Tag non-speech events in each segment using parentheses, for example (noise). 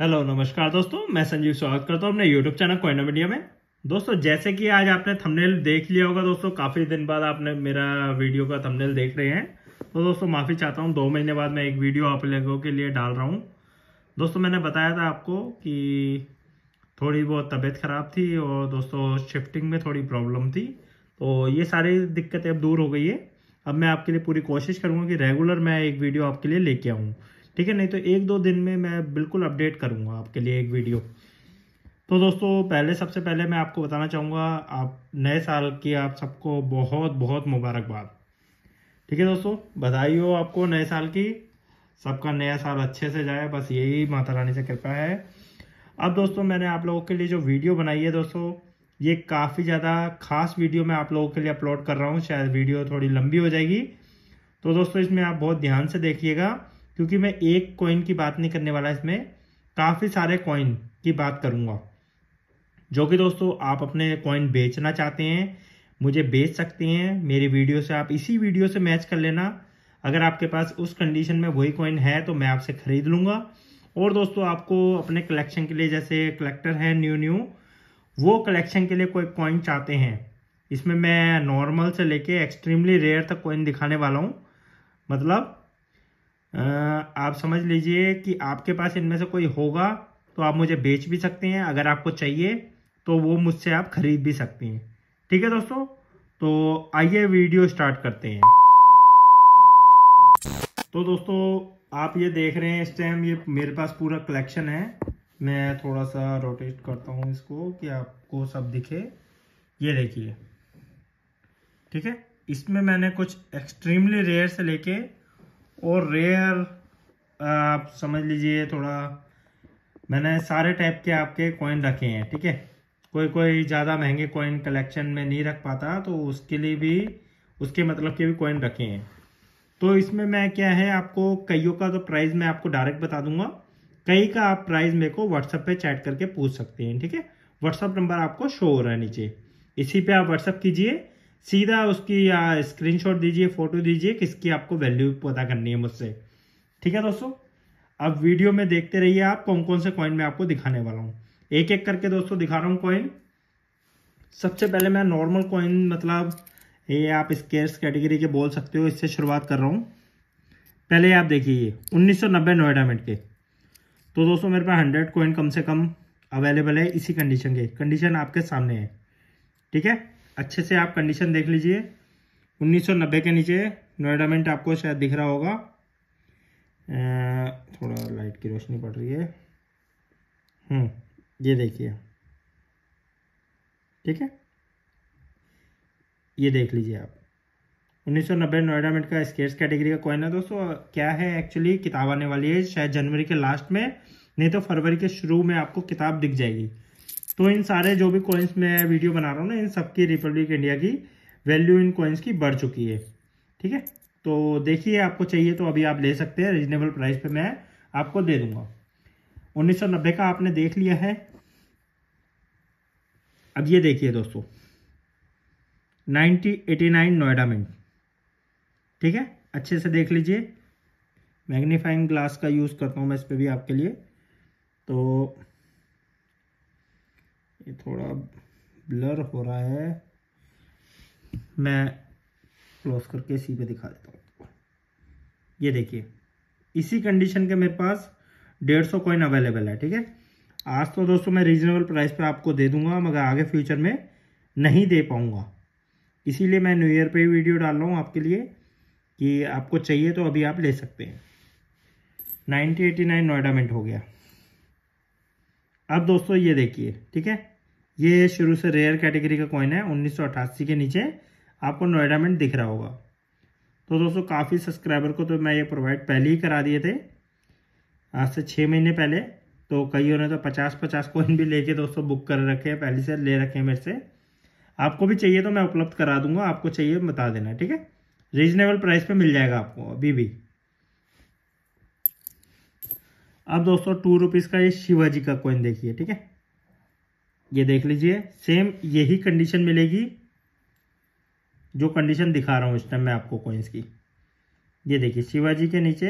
hello नमस्कार दोस्तों मैं संजीव स्वागत करता हूँ अपने यूट्यूब चैनल कोइना मीडिया में दोस्तों जैसे कि आज आपने थंबनेल देख लिया होगा दोस्तों काफ़ी दिन बाद आपने मेरा वीडियो का थंबनेल देख रहे हैं तो दोस्तों माफ़ी चाहता हूँ दो महीने बाद मैं एक वीडियो आप लोगों के लिए डाल रहा हूँ दोस्तों मैंने बताया था आपको कि थोड़ी बहुत तबीयत ख़राब थी और दोस्तों शिफ्टिंग में थोड़ी प्रॉब्लम थी तो ये सारी दिक्कतें अब दूर हो गई है अब मैं आपके लिए पूरी कोशिश करूँगा कि रेगुलर मैं एक वीडियो आपके लिए लेके आऊँ ठीक है नहीं तो एक दो दिन में मैं बिल्कुल अपडेट करूँगा आपके लिए एक वीडियो तो दोस्तों पहले सबसे पहले मैं आपको बताना चाहूँगा आप नए साल की आप सबको बहुत बहुत मुबारकबाद ठीक है दोस्तों बधाई हो आपको नए साल की सबका नया साल अच्छे से जाए बस यही माता रानी से कृपा है अब दोस्तों मैंने आप लोगों के लिए जो वीडियो बनाई है दोस्तों ये काफ़ी ज़्यादा खास वीडियो मैं आप लोगों के लिए अपलोड कर रहा हूँ शायद वीडियो थोड़ी लंबी हो जाएगी तो दोस्तों इसमें आप बहुत ध्यान से देखिएगा क्योंकि मैं एक कॉइन की बात नहीं करने वाला इसमें काफ़ी सारे कॉइन की बात करूँगा जो कि दोस्तों आप अपने कॉइन बेचना चाहते हैं मुझे बेच सकते हैं मेरी वीडियो से आप इसी वीडियो से मैच कर लेना अगर आपके पास उस कंडीशन में वही कॉइन है तो मैं आपसे ख़रीद लूँगा और दोस्तों आपको अपने कलेक्शन के लिए जैसे कलेक्टर है न्यू न्यू वो कलेक्शन के लिए कोई कॉइन चाहते हैं इसमें मैं नॉर्मल से लेके एक्सट्रीमली रेयर तक कॉइन दिखाने वाला हूँ मतलब आप समझ लीजिए कि आपके पास इनमें से कोई होगा तो आप मुझे बेच भी सकते हैं अगर आपको चाहिए तो वो मुझसे आप खरीद भी सकते हैं ठीक है दोस्तों तो आइए वीडियो स्टार्ट करते हैं तो दोस्तों आप ये देख रहे हैं इस टाइम ये मेरे पास पूरा कलेक्शन है मैं थोड़ा सा रोटेट करता हूँ इसको कि आपको सब दिखे ये देखिए ठीक है इसमें मैंने कुछ एक्सट्रीमली रेयर से लेके और रेयर आप समझ लीजिए थोड़ा मैंने सारे टाइप के आपके कॉइन रखे हैं ठीक है कोई कोई ज़्यादा महंगे कॉइन कलेक्शन में नहीं रख पाता तो उसके लिए भी उसके मतलब के भी कॉइन रखे हैं तो इसमें मैं क्या है आपको कईयों का तो प्राइस मैं आपको डायरेक्ट बता दूंगा कई का आप प्राइस मेरे को व्हाट्सअप पे चैट करके पूछ सकते हैं ठीक है व्हाट्सअप नंबर आपको शो हो रहा है नीचे इसी पे आप व्हाट्सअप कीजिए सीधा उसकी स्क्रीनशॉट दीजिए फोटो दीजिए किसकी आपको वैल्यू पता करनी है मुझसे ठीक है दोस्तों अब वीडियो में देखते रहिए आप कौन कौन से कॉइन मैं आपको दिखाने वाला हूँ एक एक करके दोस्तों दिखा रहा हूँ कॉइन सबसे पहले मैं नॉर्मल कॉइन मतलब ये आप स्केर्स कैटेगरी के बोल सकते हो इससे शुरुआत कर रहा हूँ पहले आप देखिए ये उन्नीस नोएडा मिनट के तो दोस्तों मेरे पास हंड्रेड कॉइन कम से कम अवेलेबल है इसी कंडीशन के कंडीशन आपके सामने है ठीक है अच्छे से आप कंडीशन देख लीजिए 1990 के नीचे नोएडा मिनट आपको शायद दिख रहा होगा थोड़ा लाइट की रोशनी पड़ रही है हम्म ये देखिए ठीक है ये देख लीजिए आप 1990 नोएडा मिनट का स्केट्स कैटेगरी का कॉइन है दोस्तों क्या है एक्चुअली किताब आने वाली है शायद जनवरी के लास्ट में नहीं तो फरवरी के शुरू में आपको किताब दिख जाएगी तो इन सारे जो भी कॉइन्स मैं वीडियो बना रहा हूँ ना इन सबकी रिपब्लिक इंडिया की वैल्यू इन कॉइन्स की बढ़ चुकी है ठीक है तो देखिए आपको चाहिए तो अभी आप ले सकते हैं रिजनेबल प्राइस पे मैं आपको दे दूंगा 1990 का आपने देख लिया है अब ये देखिए दोस्तों 1989 नोएडा मिंट ठीक है अच्छे से देख लीजिए मैग्नीफाइंग ग्लास का यूज़ करता हूँ मैं इस पर भी आपके लिए तो ये थोड़ा ब्लर हो रहा है मैं क्लोज करके इसी पे दिखा देता हूँ आपको ये देखिए इसी कंडीशन के मेरे पास डेढ़ सौ कॉइन अवेलेबल है ठीक है आज तो दोस्तों मैं रीजनेबल प्राइस पर आपको दे दूंगा मगर आगे फ्यूचर में नहीं दे पाऊंगा इसीलिए मैं न्यू ईयर पे ही वीडियो डाल रहा हूँ आपके लिए कि आपको चाहिए तो अभी आप ले सकते हैं 1989 नोएडा मिंट हो गया अब दोस्तों ये देखिए ठीक है ये शुरू से रेयर कैटेगरी का कॉइन है उन्नीस के नीचे आपको नोएडा में दिख रहा होगा तो दोस्तों काफ़ी सब्सक्राइबर को तो मैं ये प्रोवाइड पहले ही करा दिए थे आज से छः महीने पहले तो कईयों ने तो पचास पचास कोइन भी लेके दोस्तों बुक कर रखे हैं पहले से ले रखे हैं मेरे से आपको भी चाहिए तो मैं उपलब्ध करा दूंगा आपको चाहिए बता देना ठीक है रीजनेबल प्राइस पे मिल जाएगा आपको अभी भी अब दोस्तों टू रुपीज़ का ये शिवाजी का कोइन देखिए ठीक है ये देख लीजिए सेम यही कंडीशन मिलेगी जो कंडीशन दिखा रहा हूँ इस टाइम मैं आपको कोइंस की ये देखिए शिवाजी के नीचे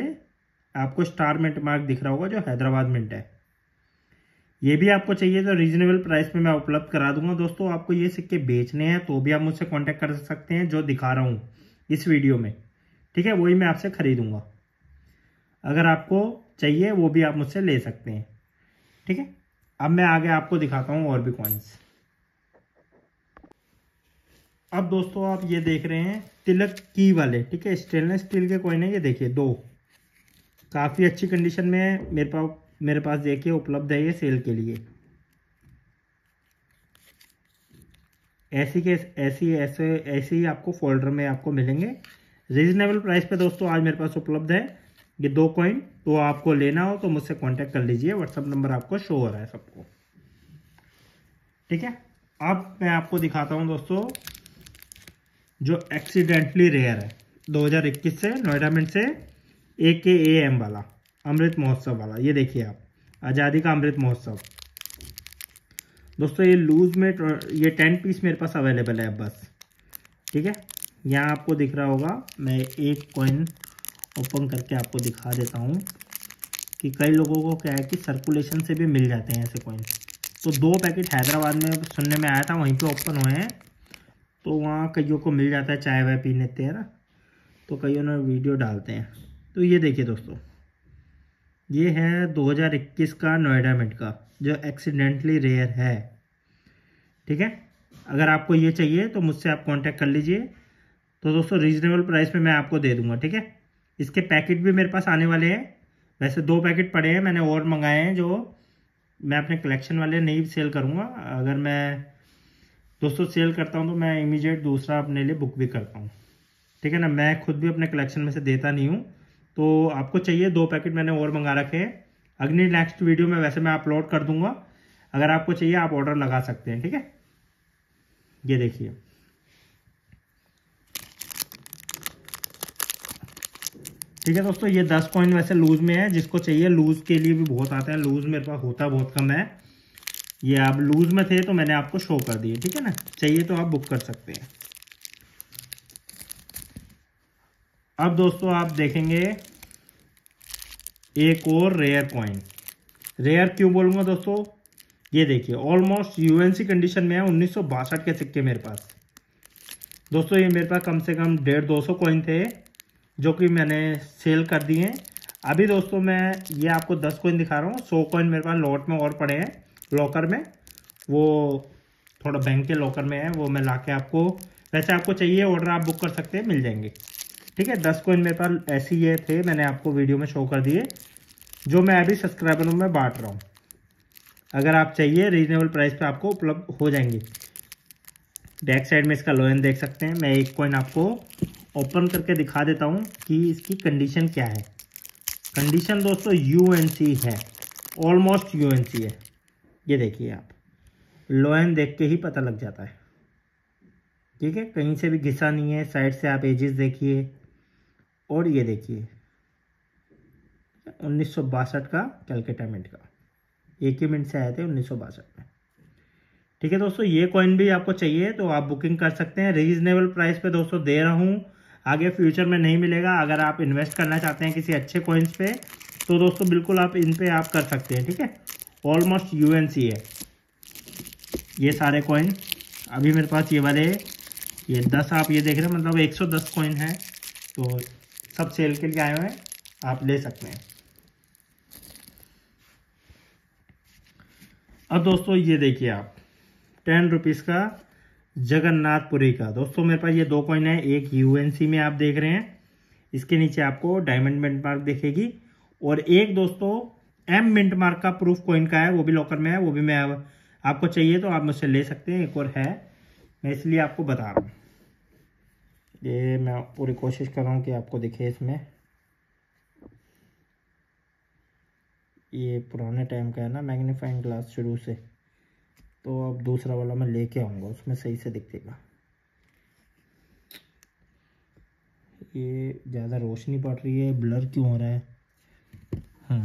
आपको स्टार मिंट मार्क दिख रहा होगा जो हैदराबाद मिंट है ये भी आपको चाहिए तो रीजनेबल प्राइस में मैं उपलब्ध करा दूंगा दोस्तों आपको ये सिक्के बेचने हैं तो भी आप मुझसे कांटेक्ट कर सकते हैं जो दिखा रहा हूँ इस वीडियो में ठीक है वही मैं आपसे खरीदूंगा अगर आपको चाहिए वो भी आप मुझसे ले सकते हैं ठीक है अब मैं आगे आपको दिखाता हूँ और भी कॉइन्स अब दोस्तों आप ये देख रहे हैं तिलक की वाले ठीक है स्टेनलेस स्टील के कॉइन है ये देखिए दो काफ़ी अच्छी कंडीशन में मेरे पास मेरे पास देखिए उपलब्ध है ये सेल के लिए ऐसी के ऐसी ऐसे ऐसे ही आपको फोल्डर में आपको मिलेंगे रीजनेबल प्राइस पे दोस्तों आज मेरे पास उपलब्ध है ये दो कॉइन तो आपको लेना हो तो मुझसे कांटेक्ट कर लीजिए व्हाट्सअप नंबर आपको शो हो रहा है सबको ठीक है अब मैं आपको दिखाता हूँ दोस्तों जो एक्सीडेंटली रेयर है 2021 से नोएडा मिनट से ए के ए एम वाला अमृत महोत्सव वाला ये देखिए आप आज़ादी का अमृत महोत्सव दोस्तों ये लूज में ये टेन पीस मेरे पास अवेलेबल है बस ठीक है यहाँ आपको दिख रहा होगा मैं एक कॉइन ओपन करके आपको दिखा देता हूँ कि कई लोगों को क्या है कि सर्कुलेशन से भी मिल जाते हैं ऐसे कॉइन्स तो दो पैकेट हैदराबाद में सुनने में आया था वहीं पे ओपन हुए हैं तो वहाँ कईयों को मिल जाता है चाय वाय पी लेते हैं ना तो कईयों ने वीडियो डालते हैं तो ये देखिए दोस्तों ये है 2021 का नोएडा मिट का जो एक्सीडेंटली रेयर है ठीक है अगर आपको ये चाहिए तो मुझसे आप कॉन्टैक्ट कर लीजिए तो दोस्तों रीजनेबल प्राइस में मैं आपको दे दूंगा ठीक है इसके पैकेट भी मेरे पास आने वाले हैं वैसे दो पैकेट पड़े हैं मैंने और मंगाए हैं जो मैं अपने कलेक्शन वाले नहीं सेल करूँगा अगर मैं दोस्तों सेल करता हूँ तो मैं इमीडिएट दूसरा अपने लिए बुक भी करता हूँ ठीक है ना मैं खुद भी अपने कलेक्शन में से देता नहीं हूँ तो आपको चाहिए दो पैकेट मैंने और मंगा रखे हैं अगली नेक्स्ट वीडियो में वैसे मैं अपलोड कर दूंगा अगर आपको चाहिए आप ऑर्डर लगा सकते हैं ठीक है ये देखिए ठीक है दोस्तों ये दस पॉइंट वैसे लूज में है जिसको चाहिए लूज के लिए भी बहुत आता है लूज मेरे पास होता बहुत कम है ये आप लूज में थे तो मैंने आपको शो कर दिए ठीक है ना चाहिए तो आप बुक कर सकते हैं अब दोस्तों आप देखेंगे एक और रेयर कॉइन रेयर क्यों बोलूंगा दोस्तों ये देखिए ऑलमोस्ट यूएनसी कंडीशन में है उन्नीस के सिक्के मेरे पास दोस्तों ये मेरे पास कम से कम डेढ़ दो सौ कॉइन थे जो कि मैंने सेल कर दिए हैं अभी दोस्तों मैं ये आपको दस कोइन दिखा रहा हूँ सौ कोइन मेरे पास लॉट में और पड़े हैं लॉकर में वो थोड़ा बैंक के लॉकर में है वो मैं ला के आपको वैसे आपको चाहिए ऑर्डर आप बुक कर सकते हैं मिल जाएंगे ठीक है दस कोइन मेरे पास ऐसे ये थे मैंने आपको वीडियो में शो कर दिए जो मैं अभी सब्सक्राइबरों में बांट रहा हूँ अगर आप चाहिए रीजनेबल प्राइस पे आपको उपलब्ध हो जाएंगे बैक साइड में इसका लोयन देख सकते हैं मैं एक कोइन आपको ओपन करके दिखा देता हूँ कि इसकी कंडीशन क्या है कंडीशन दोस्तों यू है ऑलमोस्ट यू है ये देखिए आप लोएन देख के ही पता लग जाता है ठीक है कहीं से भी घिसा नहीं है साइड से आप एजेस देखिए और ये देखिए उन्नीस का कैलकटा मिनट का एक ही मिनट से आए थे उन्नीस में ठीक है दोस्तों ये कॉइन भी आपको चाहिए तो आप बुकिंग कर सकते हैं रीजनेबल प्राइस पे दोस्तों दे रहा हूँ आगे फ्यूचर में नहीं मिलेगा अगर आप इन्वेस्ट करना चाहते हैं किसी अच्छे कोइंस पे तो दोस्तों बिल्कुल आप इन पे आप कर सकते हैं ठीक है ऑलमोस्ट यू है ये सारे कॉइन अभी मेरे पास ये वाले ये दस आप ये देख रहे हैं मतलब एक सौ दस कॉइन है तो सब सेल के लिए आए हुए हैं आप ले सकते हैं अब दोस्तों ये देखिए आप टेन रुपीज़ का जगन्नाथपुरी का दोस्तों मेरे पास ये दो कॉइन है एक यूएनसी में आप देख रहे हैं इसके नीचे आपको डायमंड मिंट मार्क देखेगी और एक दोस्तों एम मिंट मार्क का प्रूफ कॉइन का है वो भी लॉकर में है वो भी मैं आपको चाहिए तो आप मुझसे ले सकते हैं एक और है मैं इसलिए आपको बता रहा हूँ ये मैं पूरी कोशिश कर रहा हूँ कि आपको दिखे इसमें ये पुराने टाइम का है ना मैग्नीफाइंग ग्लास शुरू से तो अब दूसरा वाला मैं लेके आऊँगा उसमें सही से दिख देगा ये ज़्यादा रोशनी पड़ रही है ब्लर क्यों हो रहा है हाँ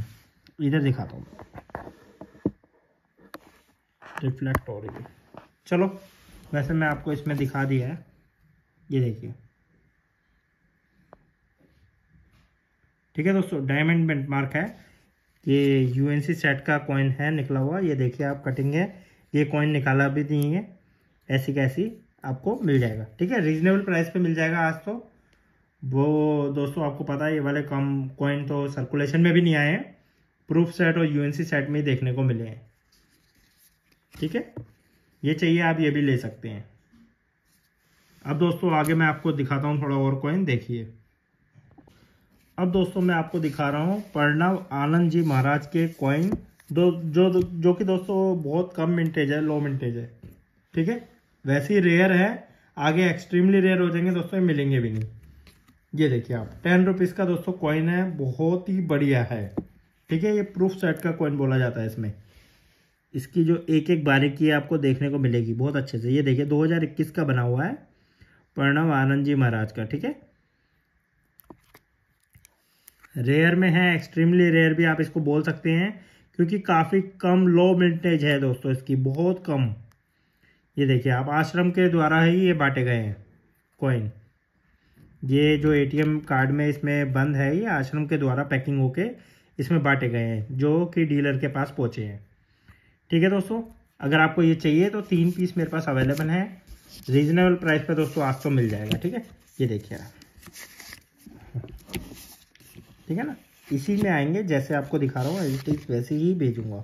इधर दिखाता हूँ रिफ्लेक्ट हो रही है चलो वैसे मैं आपको इसमें दिखा दिया है ये देखिए ठीक है दोस्तों डायमंड मार्क है ये यूएनसी सेट का कॉइन है निकला हुआ ये देखिए आप कटिंग है ये कॉइन निकाला भी दिए ऐसी कैसी आपको मिल जाएगा ठीक है रीजनेबल प्राइस पे मिल जाएगा आज तो वो दोस्तों आपको पता है ये वाले कम कॉइन तो सर्कुलेशन में भी नहीं आए हैं प्रूफ सेट और यूएनसी सेट में ही देखने को मिले हैं ठीक है ये चाहिए आप ये भी ले सकते हैं अब दोस्तों आगे मैं आपको दिखाता हूँ थोड़ा और कॉइन देखिए अब दोस्तों मैं आपको दिखा रहा हूँ प्रणव आनंद जी महाराज के कॉइन दो जो जो कि दोस्तों बहुत कम मिनटेज है लो मिंटेज है ठीक है वैसे ही रेयर है आगे एक्सट्रीमली रेयर हो जाएंगे दोस्तों ये मिलेंगे भी नहीं ये देखिए आप टेन रुपीज़ का दोस्तों कॉइन है बहुत ही बढ़िया है ठीक है ये प्रूफ सेट का कॉइन बोला जाता है इसमें इसकी जो एक एक बारीकी है आपको देखने को मिलेगी बहुत अच्छे से ये देखिए 2021 का बना हुआ है प्रणव आनंद जी महाराज का ठीक है रेयर में है एक्सट्रीमली रेयर भी आप इसको बोल सकते हैं क्योंकि काफ़ी कम लो मिनटेज है दोस्तों इसकी बहुत कम ये देखिए आप आश्रम के द्वारा ही ये बांटे गए हैं कॉइन ये जो एटीएम कार्ड में इसमें बंद है ये आश्रम के द्वारा पैकिंग होके इसमें बांटे गए हैं जो कि डीलर के पास पहुँचे हैं ठीक है दोस्तों अगर आपको ये चाहिए तो तीन पीस मेरे पास अवेलेबल है रीजनेबल प्राइस पर दोस्तों आज तो मिल जाएगा ठीक है ये देखिए आप ठीक है ना इसी में आएंगे जैसे आपको दिखा रहा हूँ एडिटिक्स वैसे ही भेजूंगा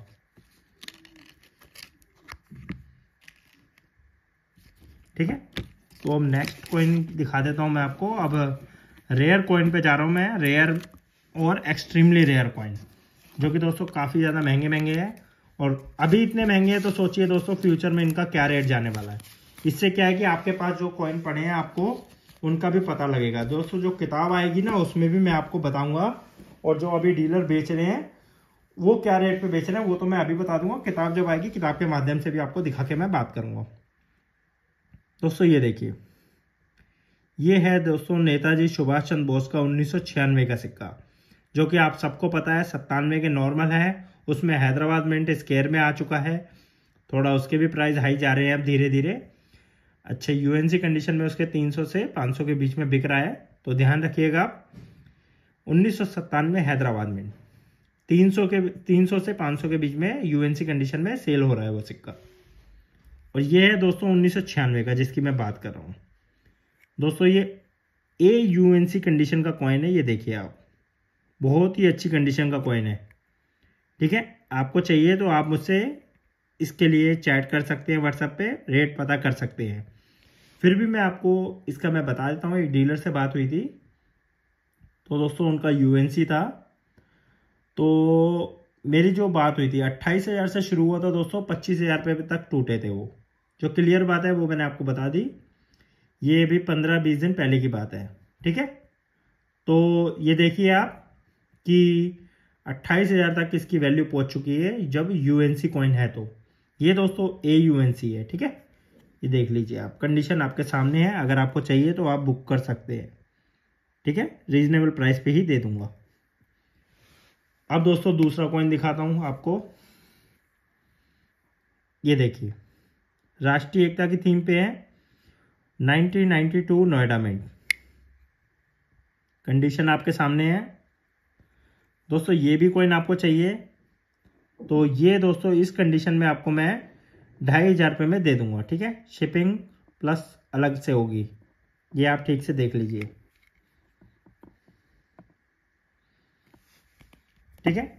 ठीक है तो अब नेक्स्ट कॉइन दिखा देता हूँ मैं आपको अब रेयर कॉइन पे जा रहा हूँ मैं रेयर और एक्सट्रीमली रेयर कॉइन जो कि दोस्तों काफ़ी ज़्यादा महंगे महंगे हैं और अभी इतने महंगे हैं तो सोचिए दोस्तों फ्यूचर में इनका क्या रेट जाने वाला है इससे क्या है कि आपके पास जो कॉइन पड़े हैं आपको उनका भी पता लगेगा दोस्तों जो किताब आएगी ना उसमें भी मैं आपको बताऊंगा और जो अभी डीलर बेच रहे हैं वो क्या रेट पे बेच रहे हैं वो तो मैं अभी बता दूंगा किताब जब आएगी किताब के माध्यम से भी आपको दिखा के मैं बात करूंगा दोस्तों ये देखिए ये है दोस्तों नेताजी सुभाष चंद्र बोस का उन्नीस का सिक्का जो कि आप सबको पता है सत्तानवे के नॉर्मल है उसमें हैदराबाद मिंट स्केयर में आ चुका है थोड़ा उसके भी प्राइस हाई जा रहे हैं अब धीरे धीरे अच्छा यूएनसी कंडीशन में उसके 300 से 500 के बीच में बिक रहा है तो ध्यान रखिएगा आप उन्नीस हैदराबाद में 300 के 300 से 500 के बीच में यूएनसी कंडीशन में सेल हो रहा है वो सिक्का और ये है दोस्तों उन्नीस का जिसकी मैं बात कर रहा हूँ दोस्तों ये ए यूएनसी कंडीशन का कॉइन है ये देखिए आप बहुत ही अच्छी कंडीशन का कॉइन है ठीक है आपको चाहिए तो आप मुझसे इसके लिए चैट कर सकते हैं व्हाट्सएप पे रेट पता कर सकते हैं फिर भी मैं आपको इसका मैं बता देता हूँ एक डीलर से बात हुई थी तो दोस्तों उनका यूएनसी था तो मेरी जो बात हुई थी अट्ठाईस हज़ार से शुरू हुआ था दोस्तों पच्चीस हज़ार रुपये तक टूटे थे वो जो क्लियर बात है वो मैंने आपको बता दी ये भी पंद्रह बीस दिन पहले की बात है ठीक है तो ये देखिए आप कि अट्ठाईस हज़ार तक इसकी वैल्यू पहुंच चुकी है जब यू एन सी कॉइन है तो ये दोस्तों ए यू एन सी है ठीक है ये देख लीजिए आप कंडीशन आपके सामने है अगर आपको चाहिए तो आप बुक कर सकते हैं ठीक है रीजनेबल प्राइस पे ही दे दूंगा अब दोस्तों दूसरा कॉइन दिखाता हूं आपको ये देखिए राष्ट्रीय एकता की थीम पे है 1992 नोएडा में कंडीशन आपके सामने है दोस्तों ये भी कॉइन आपको चाहिए तो ये दोस्तों इस कंडीशन में आपको मैं ढाई हज़ार रुपये में दे दूंगा ठीक है शिपिंग प्लस अलग से होगी ये आप ठीक से देख लीजिए ठीक है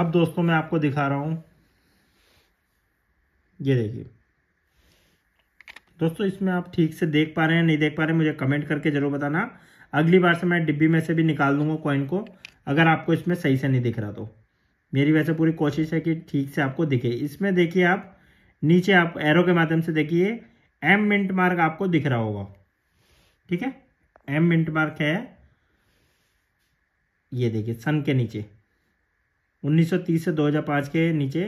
अब दोस्तों मैं आपको दिखा रहा हूं ये देखिए दोस्तों इसमें आप ठीक से देख पा रहे हैं नहीं देख पा रहे मुझे कमेंट करके जरूर बताना अगली बार से मैं डिब्बी में से भी निकाल दूंगा कॉइन को अगर आपको इसमें सही से नहीं दिख रहा तो मेरी वैसे पूरी कोशिश है कि ठीक से आपको दिखे इसमें देखिए आप नीचे आप एरो के माध्यम से देखिए एम मिंट मार्क आपको दिख रहा होगा ठीक है एम मिंट मार्क है ये देखिए सन के नीचे 1930 से 2005 के नीचे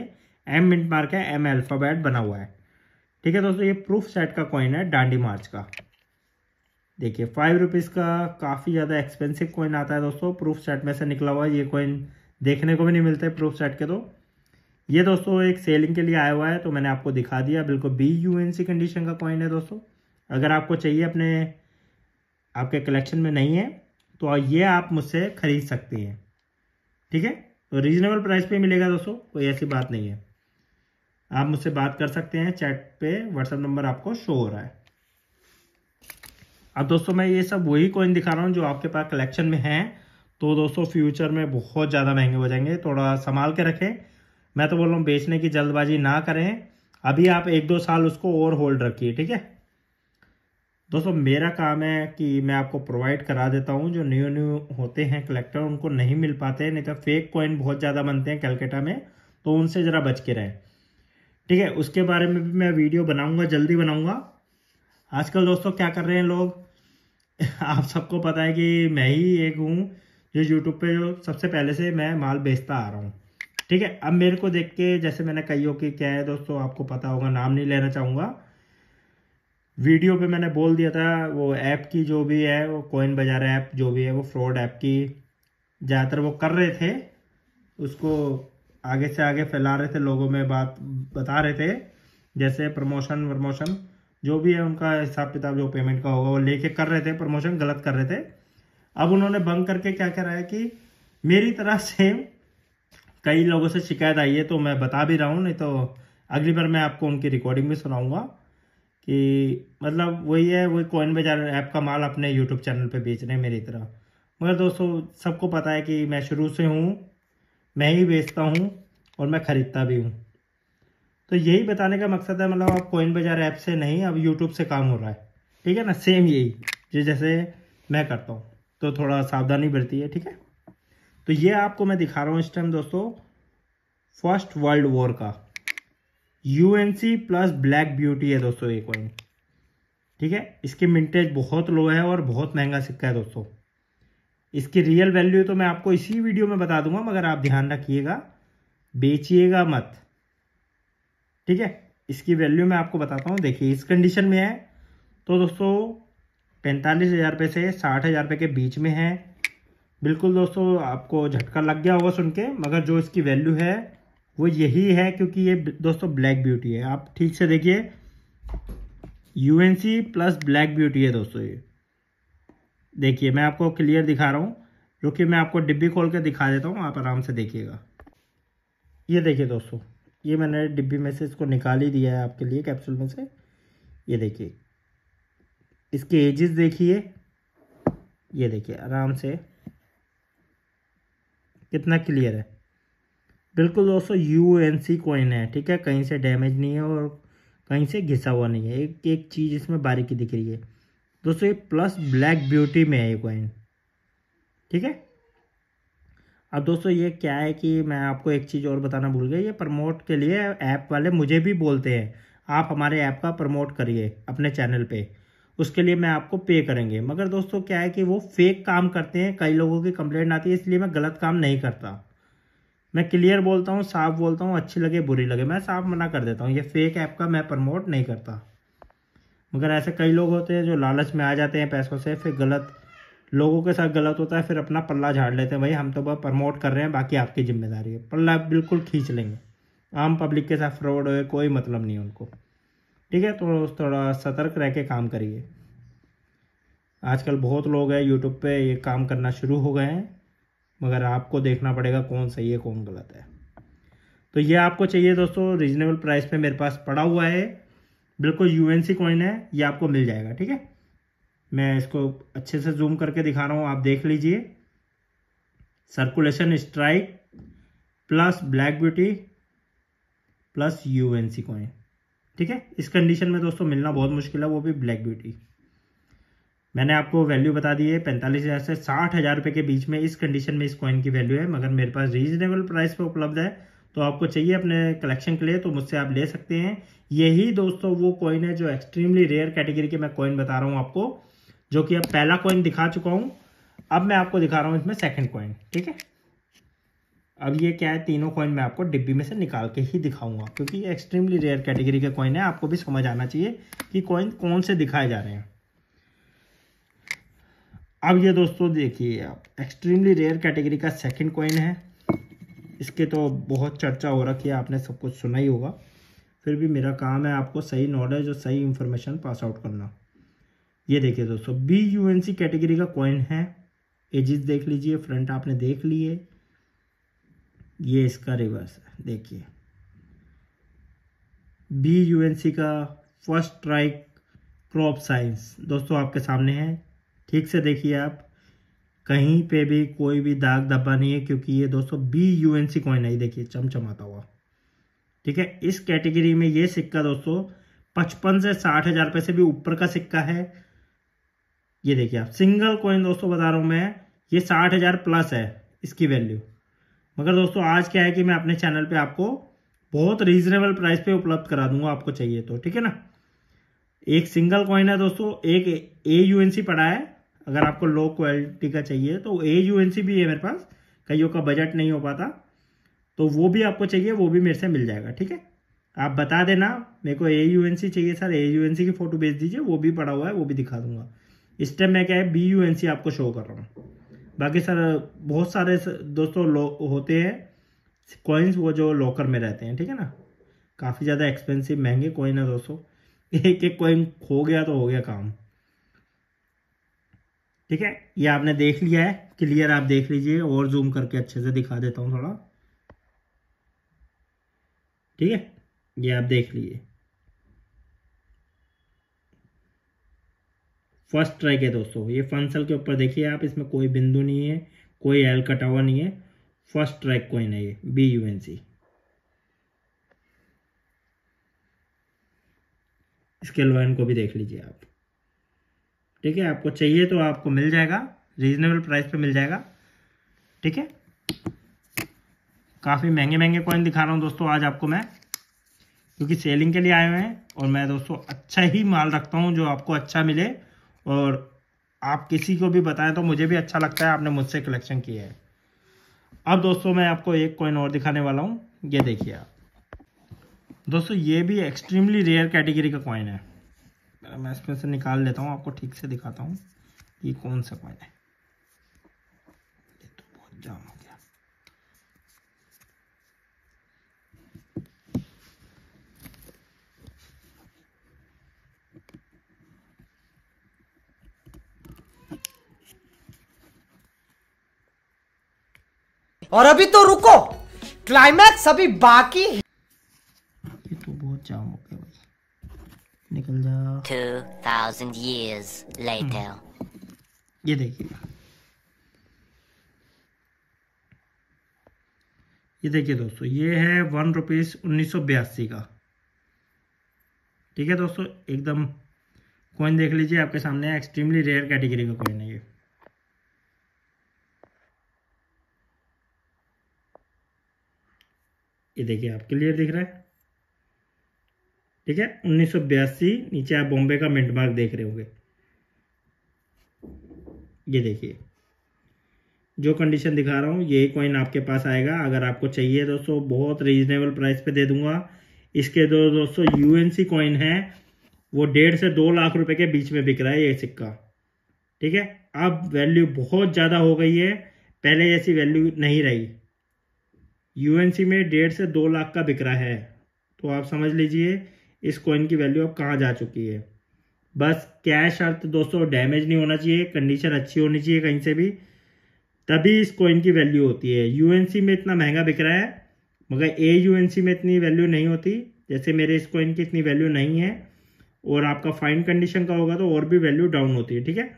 एम मिंट मार्क है एम अल्फ़ाबेट बना हुआ है ठीक है दोस्तों ये प्रूफ सेट का कॉइन है डांडी मार्च का देखिए फाइव रुपीज़ का काफ़ी ज़्यादा एक्सपेंसिव कॉइन आता है दोस्तों प्रूफ सेट में से निकला हुआ ये कॉइन देखने को भी नहीं मिलता है प्रूफ सेट के तो ये दोस्तों एक सेलिंग के लिए आया हुआ है तो मैंने आपको दिखा दिया बिल्कुल B U N C condition का कॉइन है दोस्तों अगर आपको चाहिए अपने आपके कलेक्शन में नहीं है तो ये आप मुझसे खरीद सकते हैं ठीक है तो रीजनेबल प्राइस पे मिलेगा दोस्तों कोई ऐसी बात नहीं है आप मुझसे बात कर सकते हैं चैट पे व्हाट्सएप नंबर आपको शो हो रहा है अब दोस्तों मैं ये सब वही कॉइन दिखा रहा हूँ जो आपके पास कलेक्शन में है तो दोस्तों फ्यूचर में बहुत ज़्यादा महंगे हो जाएंगे थोड़ा संभाल के रखें मैं तो बोल रहा हूँ बेचने की जल्दबाजी ना करें अभी आप एक दो साल उसको और होल्ड रखिए ठीक है दोस्तों मेरा काम है कि मैं आपको प्रोवाइड करा देता हूँ जो न्यू न्यू होते हैं कलेक्टर उनको नहीं मिल पाते नहीं तो फेक कॉइन बहुत ज़्यादा बनते हैं कैलकाटा में तो उनसे ज़रा बच के रहें ठीक है उसके बारे में भी मैं वीडियो बनाऊँगा जल्दी बनाऊँगा आजकल दोस्तों क्या कर रहे हैं लोग (laughs) आप सबको पता है कि मैं ही एक हूँ जो यूट्यूब पर सबसे पहले से मैं माल बेचता आ रहा हूँ ठीक है अब मेरे को देख के जैसे मैंने कईयों की क्या है दोस्तों आपको पता होगा नाम नहीं लेना चाहूँगा वीडियो पे मैंने बोल दिया था वो ऐप की जो भी है वो कोइन बाजार ऐप जो भी है वो फ्रॉड ऐप की ज़्यादातर वो कर रहे थे उसको आगे से आगे फैला रहे थे लोगों में बात बता रहे थे जैसे प्रमोशन वमोशन जो भी है उनका हिसाब किताब जो पेमेंट का होगा वो लेके कर रहे थे प्रमोशन गलत कर रहे थे अब उन्होंने बंक करके क्या है कि मेरी तरह सेम कई लोगों से शिकायत आई है तो मैं बता भी रहा हूँ नहीं तो अगली बार मैं आपको उनकी रिकॉर्डिंग भी सुनाऊँगा कि मतलब वही है वही कोइन बाजार ऐप का माल अपने यूट्यूब चैनल पे बेच रहे हैं मेरी तरह मगर दोस्तों सबको पता है कि मैं शुरू से हूँ मैं ही बेचता हूँ और मैं ख़रीदता भी हूँ तो यही बताने का मकसद है मतलब आप कोइन बाजार ऐप से नहीं अब यूट्यूब से काम हो रहा है ठीक है ना सेम यही जो जैसे मैं करता हूँ तो थोड़ा सावधानी बरती है ठीक है तो ये आपको मैं दिखा रहा हूँ इस टाइम दोस्तों फर्स्ट वर्ल्ड वॉर का यूएनसी प्लस ब्लैक ब्यूटी है दोस्तों ये कॉइन ठीक है इसकी मिंटेज बहुत लो है और बहुत महंगा सिक्का है दोस्तों इसकी रियल वैल्यू तो मैं आपको इसी वीडियो में बता दूंगा मगर आप ध्यान रखिएगा बेचिएगा मत ठीक है इसकी वैल्यू मैं आपको बताता हूँ देखिए इस कंडीशन में है तो दोस्तों पैंतालीस हज़ार रुपये से साठ हज़ार रुपये के बीच में है बिल्कुल दोस्तों आपको झटका लग गया होगा सुन के मगर जो इसकी वैल्यू है वो यही है क्योंकि ये दोस्तों ब्लैक ब्यूटी है आप ठीक से देखिए यूएनसी प्लस ब्लैक ब्यूटी है दोस्तों ये देखिए मैं आपको क्लियर दिखा रहा हूँ जो कि मैं आपको डिब्बी खोल के दिखा देता हूँ आप आराम से देखिएगा ये देखिए दोस्तों ये मैंने डिब्बी में से इसको निकाल ही दिया है आपके लिए कैप्सूल में से ये देखिए इसके एजेस देखिए ये देखिए आराम से कितना क्लियर है बिल्कुल दोस्तों यू एन सी कॉइन है ठीक है कहीं से डैमेज नहीं है और कहीं से घिसा हुआ नहीं है एक एक चीज़ इसमें बारीकी दिख रही है दोस्तों ये प्लस ब्लैक ब्यूटी में है ये कॉइन ठीक है अब दोस्तों ये क्या है कि मैं आपको एक चीज़ और बताना भूल गया ये प्रमोट के लिए ऐप वाले मुझे भी बोलते हैं आप हमारे ऐप का प्रमोट करिए अपने चैनल पर उसके लिए मैं आपको पे करेंगे मगर दोस्तों क्या है कि वो फेक काम करते हैं कई लोगों की कंप्लेंट आती है इसलिए मैं गलत काम नहीं करता मैं क्लियर बोलता हूँ साफ बोलता हूँ अच्छी लगे बुरी लगे मैं साफ मना कर देता हूँ ये फेक ऐप का मैं प्रमोट नहीं करता मगर ऐसे कई लोग होते हैं जो लालच में आ जाते हैं पैसों से फिर गलत लोगों के साथ गलत होता है फिर अपना पल्ला झाड़ लेते हैं भाई हम तो बस प्रमोट कर रहे हैं बाकी आपकी जिम्मेदारी है पल्ला बिल्कुल खींच लेंगे आम पब्लिक के साथ फ्रॉड हो कोई मतलब नहीं उनको ठीक है तो थोड़ा सतर्क रह के काम करिए आजकल बहुत लोग हैं यूट्यूब पे ये काम करना शुरू हो गए हैं मगर आपको देखना पड़ेगा कौन सही है कौन गलत है तो ये आपको चाहिए दोस्तों रीजनेबल प्राइस पे मेरे पास पड़ा हुआ है बिल्कुल यूएनसी कॉइन है ये आपको मिल जाएगा ठीक है मैं इसको अच्छे से जूम करके दिखा रहा हूँ आप देख लीजिए circulation strike plus black beauty plus UNC coin ठीक है इस कंडीशन में दोस्तों मिलना बहुत मुश्किल है वो भी ब्लैक ब्यूटी मैंने आपको वैल्यू बता दी है पैंतालीस हज़ार से साठ हज़ार रुपये के बीच में इस कंडीशन में इस कॉइन की वैल्यू है मगर मेरे पास रीजनेबल प्राइस पर उपलब्ध है तो आपको चाहिए अपने कलेक्शन के लिए तो मुझसे आप ले सकते हैं यही दोस्तों वो कॉइन है जो एक्सट्रीमली रेयर कैटेगरी के मैं कॉइन बता रहा हूँ आपको जो कि अब पहला कॉइन दिखा चुका हूँ अब मैं आपको दिखा रहा हूँ इसमें सेकेंड कॉइन ठीक है अब ये क्या है तीनों कॉइन मैं आपको डिब्बी में से निकाल के ही दिखाऊंगा क्योंकि एक्सट्रीमली रेयर कैटेगरी के कॉइन है आपको भी समझ आना चाहिए कि कॉइन कौन से दिखाए जा रहे हैं अब ये दोस्तों देखिए आप एक्सट्रीमली रेयर कैटेगरी का सेकंड कॉइन है इसके तो बहुत चर्चा हो रखी है आपने सब कुछ सुना ही होगा फिर भी मेरा काम है आपको सही नॉलेज और सही इन्फॉर्मेशन पास आउट करना ये देखिए दोस्तों B U N C category का कॉइन है एजिस देख लीजिए फ्रंट आपने देख लिए ये इसका रिवर्स है देखिए बी यू एन सी का फर्स्ट ट्राइक क्रॉप साइंस दोस्तों आपके सामने है ठीक से देखिए आप कहीं पे भी कोई भी दाग धब्बा नहीं है क्योंकि ये दोस्तों B U N C coin है देखिए चमचमाता हुआ ठीक है इस कैटेगरी में ये सिक्का दोस्तों पचपन से साठ हजार रुपए से भी ऊपर का सिक्का है ये देखिए आप सिंगल कॉइन दोस्तों बता रहा हूं मैं ये साठ हजार प्लस है इसकी वैल्यू मगर दोस्तों आज क्या है कि मैं अपने चैनल पे आपको बहुत रीजनेबल प्राइस पे उपलब्ध करा दूंगा आपको चाहिए तो ठीक है ना एक सिंगल कॉइन है दोस्तों एक ए यू पड़ा है अगर आपको लो क्वालिटी का चाहिए तो ए यू एन सी भी है मेरे पास कईयों का बजट नहीं हो पाता तो वो भी आपको चाहिए वो भी मेरे से मिल जाएगा ठीक है आप बता देना मेरे को ए यू एन सी चाहिए sir a U N C की फ़ोटो भेज दीजिए वो भी पड़ा हुआ है वो भी दिखा दूंगा इस टाइम मैं क्या है बी यू एन सी आपको शो कर रहा हूँ बाकी सर बहुत सारे दोस्तों होते हैं कॉइन्स वो जो लॉकर में रहते हैं ठीक है ना काफ़ी ज़्यादा एक्सपेंसिव महंगे कॉइन है दोस्तों एक एक कॉइन खो गया तो हो गया काम ठीक है ये आपने देख लिया है क्लियर आप देख लीजिए और जूम करके अच्छे से दिखा देता हूँ थोड़ा ठीक है ये आप देख लीजिए फर्स्ट ट्रैक है दोस्तों ये फंसल के ऊपर देखिए आप इसमें कोई बिंदु नहीं है कोई एल कटा हुआ नहीं है फर्स्ट ट्रैक कोई नहीं है बी यू एन सी इसके लॉयन को भी देख लीजिए आप ठीक है आपको चाहिए तो आपको मिल जाएगा रीजनेबल प्राइस पे मिल जाएगा ठीक है काफ़ी महंगे महंगे कॉइन दिखा रहा हूँ दोस्तों आज आपको मैं क्योंकि सेलिंग के लिए आए हुए हैं और मैं दोस्तों अच्छा ही माल रखता हूँ जो आपको अच्छा मिले और आप किसी को भी बताएं तो मुझे भी अच्छा लगता है आपने मुझसे कलेक्शन किया है अब दोस्तों मैं आपको एक कॉइन और दिखाने वाला हूँ ये देखिए आप दोस्तों ये भी एक्सट्रीमली रेयर कैटेगरी का कॉइन है मैं इसमें से निकाल लेता हूँ आपको ठीक से दिखाता हूँ ये कौन सा कॉइन है ये तो बहुत जाम हो गया और अभी तो रुको क्लाइमैक्स अभी बाकी है अभी तो बहुत जाम हो गया निकल जाओ थाउजेंड ईयर्स लेटर ये देखिए ये देखिए दोस्तों ये है वन रुपीज़ उन्नीस का ठीक है दोस्तों एकदम कॉइन देख लीजिए आपके सामने एक्सट्रीमली रेयर कैटेगरी का कॉइन है ये ये देखिए आपके लिए दिख रहा है ठीक है उन्नीस नीचे आप बॉम्बे का मिंट मार्क देख रहे होंगे ये देखिए जो कंडीशन दिखा रहा हूँ यही कॉइन आपके पास आएगा अगर आपको चाहिए दोस्तों बहुत रीजनेबल प्राइस पे दे दूंगा इसके दो दोस्तों यूएनसी कॉइन है वो डेढ़ से दो लाख रुपए के बीच में बिक रहा है ये सिक्का ठीक है अब वैल्यू बहुत ज़्यादा हो गई है पहले ऐसी वैल्यू नहीं रही यूएनसी में डेढ़ से दो लाख का बिक रहा है तो आप समझ लीजिए इस कॉइन की वैल्यू अब कहाँ जा चुकी है बस कैश अर्थ तो दोस्तों डैमेज नहीं होना चाहिए कंडीशन अच्छी होनी चाहिए कहीं से भी तभी इस कॉइन की वैल्यू होती है यूएनसी में इतना महंगा बिक रहा है मगर ए यूएनसी में इतनी वैल्यू नहीं होती जैसे मेरे इस कॉइन की इतनी वैल्यू नहीं है और आपका फाइन कंडीशन का होगा तो और भी वैल्यू डाउन होती है ठीक है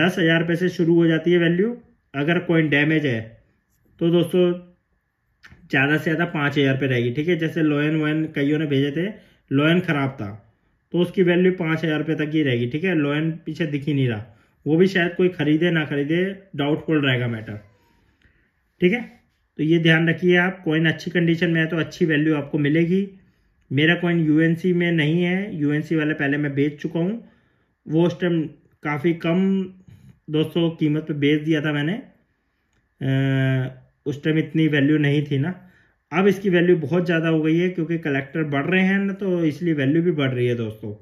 दस हज़ार रुपये से शुरू हो जाती है वैल्यू अगर कॉइन डैमेज है तो दोस्तों ज़्यादा से ज़्यादा पाँच हज़ार रुपये रहेगी ठीक है जैसे लोयन वोयन कईयों ने भेजे थे लोयन ख़राब था तो उसकी वैल्यू पाँच हज़ार रुपये तक ही रहेगी ठीक है लोयन पीछे दिख ही नहीं रहा वो भी शायद कोई ख़रीदे ना ख़रीदे डाउटफुल रहेगा मैटर ठीक है तो ये ध्यान रखिए आप कॉइन अच्छी कंडीशन में है तो अच्छी वैल्यू आपको मिलेगी मेरा कॉइन यू में नहीं है यू वाले पहले मैं बेच चुका हूँ वो उस टाइम काफ़ी कम दोस्तों कीमत पे बेच दिया था मैंने आ, उस टाइम इतनी वैल्यू नहीं थी ना अब इसकी वैल्यू बहुत ज़्यादा हो गई है क्योंकि कलेक्टर बढ़ रहे हैं ना तो इसलिए वैल्यू भी बढ़ रही है दोस्तों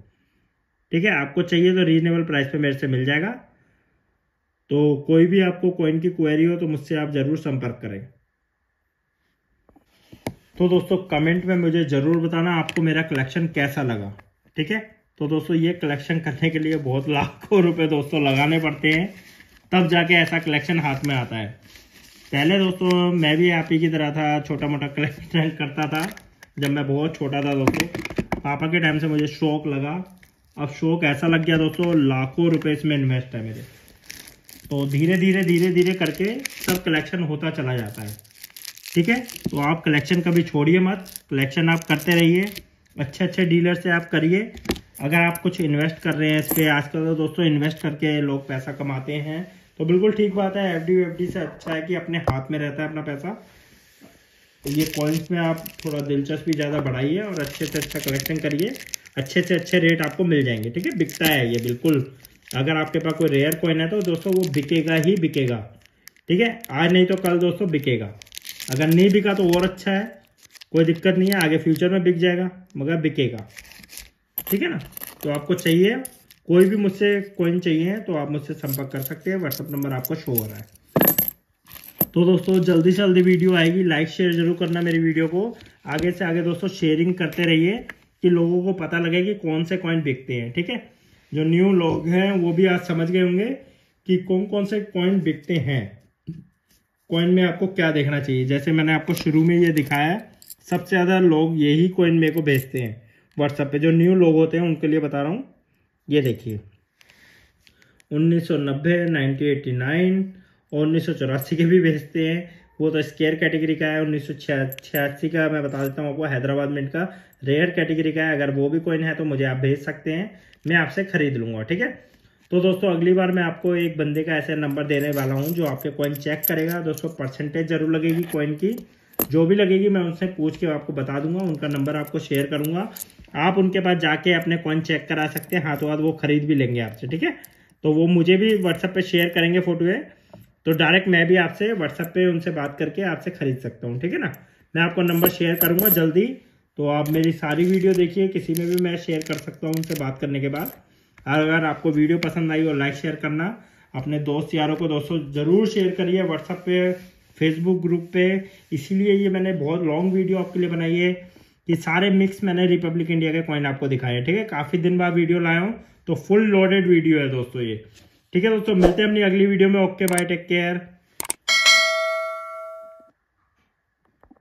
ठीक है आपको चाहिए तो रीजनेबल प्राइस पे मेरे से मिल जाएगा तो कोई भी आपको कॉइन की क्वेरी हो तो मुझसे आप ज़रूर संपर्क करें तो दोस्तों कमेंट में मुझे ज़रूर बताना आपको मेरा कलेक्शन कैसा लगा ठीक है तो दोस्तों ये कलेक्शन करने के लिए बहुत लाखों रुपए दोस्तों लगाने पड़ते हैं तब जाके ऐसा कलेक्शन हाथ में आता है पहले दोस्तों मैं भी आप ही की तरह था छोटा मोटा कलेक्शन (laughs) करता था जब मैं बहुत छोटा था दोस्तों पापा के टाइम से मुझे शौक लगा अब शौक ऐसा लग गया दोस्तों लाखों रुपए इसमें इन्वेस्ट है मेरे तो धीरे धीरे धीरे धीरे करके सब कलेक्शन होता चला जाता है ठीक है तो आप कलेक्शन कभी छोड़िए मत कलेक्शन आप करते रहिए अच्छे अच्छे डीलर से आप करिए अगर आप कुछ इन्वेस्ट कर रहे हैं इस पर आजकल तो दोस्तों इन्वेस्ट करके लोग पैसा कमाते हैं तो बिल्कुल ठीक बात है एफ डी से अच्छा है कि अपने हाथ में रहता है अपना पैसा तो ये कॉइन्स में आप थोड़ा दिलचस्पी ज़्यादा बढ़ाइए और अच्छे से अच्छा कलेक्शन करिए अच्छे से अच्छे रेट आपको मिल जाएंगे ठीक है बिकता है ये बिल्कुल अगर आपके पास कोई रेयर कॉइन है तो दोस्तों वो बिकेगा ही बिकेगा ठीक है आज नहीं तो कल दोस्तों बिकेगा अगर नहीं बिका तो और अच्छा है कोई दिक्कत नहीं है आगे फ्यूचर में बिक जाएगा मगर बिकेगा ठीक है ना तो आपको चाहिए कोई भी मुझसे कॉइन चाहिए तो आप मुझसे संपर्क कर सकते हैं व्हाट्सअप नंबर आपको शो हो रहा है तो दोस्तों जल्दी से जल्दी वीडियो आएगी लाइक शेयर जरूर करना मेरी वीडियो को आगे से आगे दोस्तों शेयरिंग करते रहिए कि लोगों को पता लगे कि कौन से कॉइन बिकते हैं ठीक है जो न्यू लोग हैं वो भी आज समझ गए होंगे कि कौन कौन से कॉइन बिकते हैं कॉइन में आपको क्या देखना चाहिए जैसे मैंने आपको शुरू में ये दिखाया सबसे ज़्यादा लोग यही कॉइन मेरे को भेजते हैं व्हाट्सएप पे जो न्यू लोग होते हैं उनके लिए बता रहा हूँ ये देखिए 1990 1989 और उन्नीस के भी भेजते हैं वो तो स्केयर कैटेगरी का है उन्नीस का मैं बता देता हूँ आपको हैदराबाद में इनका रेयर कैटेगरी का है अगर वो भी कोइन है तो मुझे आप भेज सकते हैं मैं आपसे खरीद लूँगा ठीक है तो दोस्तों अगली बार मैं आपको एक बंदे का ऐसा नंबर देने वाला हूँ जो आपके कॉइन चेक करेगा दोस्तों परसेंटेज जरूर लगेगी कॉइन की जो भी लगेगी मैं उनसे पूछ के आपको बता दूंगा उनका नंबर आपको शेयर करूंगा आप उनके पास जाके अपने कॉइन चेक करा सकते हैं हाथों हाथ वो खरीद भी लेंगे आपसे ठीक है तो वो मुझे भी व्हाट्सएप पे शेयर करेंगे फोटो है तो डायरेक्ट मैं भी आपसे व्हाट्सएप पे उनसे बात करके आपसे खरीद सकता हूँ ठीक है ना मैं आपको नंबर शेयर करूंगा जल्दी तो आप मेरी सारी वीडियो देखिए किसी में भी मैं शेयर कर सकता हूँ उनसे बात करने के बाद अगर आपको वीडियो पसंद आई और लाइक शेयर करना अपने दोस्त यारों को दोस्तों ज़रूर शेयर करिए व्हाट्सएप पे फेसबुक ग्रुप पे इसीलिए ये मैंने बहुत लॉन्ग वीडियो आपके लिए बनाई है ये सारे मिक्स मैंने रिपब्लिक इंडिया के कॉइन आपको दिखाए ठीक है काफ़ी दिन बाद वीडियो लाया हूँ तो फुल लोडेड वीडियो है दोस्तों ये ठीक है दोस्तों मिलते हैं अपनी अगली वीडियो में ओके बाय टेक केयर